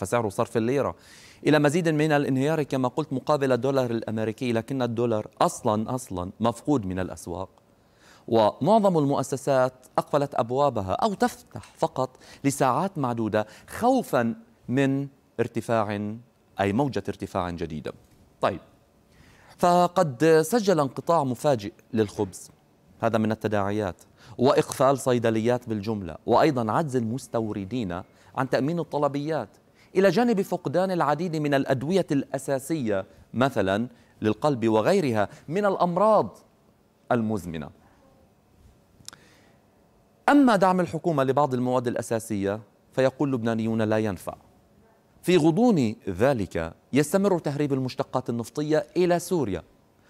فسعره صرف الليرة إلى مزيد من الانهيار كما قلت مقابل الدولار الأمريكي لكن الدولار أصلا أصلا مفقود من الأسواق ومعظم المؤسسات أقفلت أبوابها أو تفتح فقط لساعات معدودة خوفا من ارتفاع أي موجة ارتفاع جديدة طيب فقد سجل انقطاع مفاجئ للخبز هذا من التداعيات وإقفال صيدليات بالجملة وأيضا عجز المستوردين عن تأمين الطلبيات إلى جانب فقدان العديد من الأدوية الأساسية مثلا للقلب وغيرها من الأمراض المزمنة أما دعم الحكومة لبعض المواد الأساسية فيقول اللبنانيون لا ينفع في غضون ذلك يستمر تهريب المشتقات النفطية إلى سوريا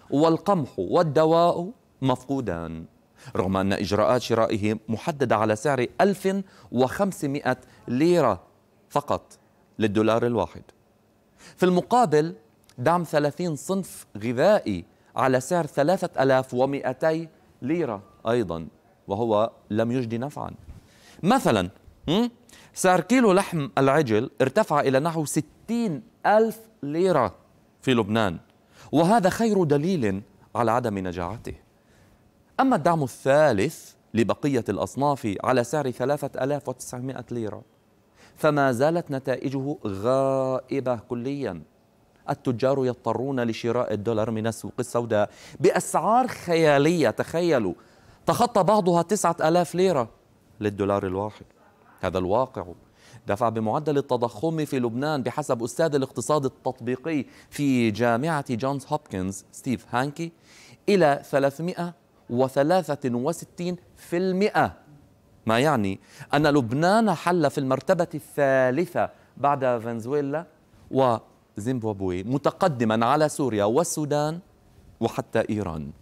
والقمح والدواء مفقودان رغم أن إجراءات شرائه محددة على سعر 1500 ليرة فقط للدولار الواحد في المقابل دعم 30 صنف غذائي على سعر 3200 ليرة أيضا وهو لم يجدي نفعا مثلا سعر كيلو لحم العجل ارتفع إلى نحو 60 ألف ليرة في لبنان وهذا خير دليل على عدم نجاعته أما الدعم الثالث لبقية الأصناف على سعر 3900 ليرة فما زالت نتائجه غائبة كلياً التجار يضطرون لشراء الدولار من السوق السوداء بأسعار خيالية تخيلوا تخطى بعضها تسعة ألاف ليرة للدولار الواحد هذا الواقع دفع بمعدل التضخم في لبنان بحسب أستاذ الاقتصاد التطبيقي في جامعة جونز هوبكنز ستيف هانكي إلى 363% ما يعني أن لبنان حل في المرتبة الثالثة بعد فنزويلا وزيمبابوي متقدما على سوريا والسودان وحتى إيران